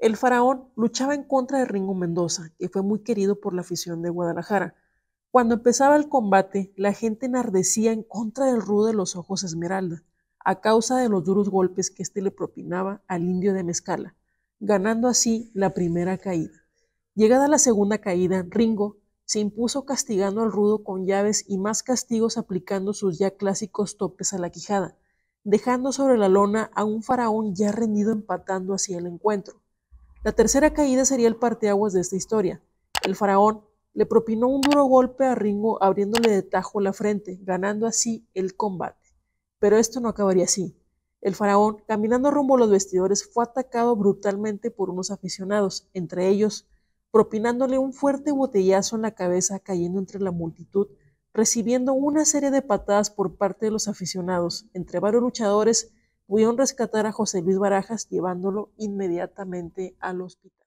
El faraón luchaba en contra de Ringo Mendoza, que fue muy querido por la afición de Guadalajara. Cuando empezaba el combate, la gente enardecía en contra del rudo de los ojos Esmeralda, a causa de los duros golpes que éste le propinaba al indio de Mezcala, ganando así la primera caída. Llegada la segunda caída, Ringo se impuso castigando al rudo con llaves y más castigos aplicando sus ya clásicos topes a la quijada, dejando sobre la lona a un faraón ya rendido empatando hacia el encuentro. La tercera caída sería el parteaguas de esta historia. El faraón le propinó un duro golpe a Ringo abriéndole de tajo la frente, ganando así el combate. Pero esto no acabaría así. El faraón, caminando rumbo a los vestidores, fue atacado brutalmente por unos aficionados, entre ellos, propinándole un fuerte botellazo en la cabeza cayendo entre la multitud, recibiendo una serie de patadas por parte de los aficionados, entre varios luchadores pudieron rescatar a José Luis Barajas llevándolo inmediatamente al hospital.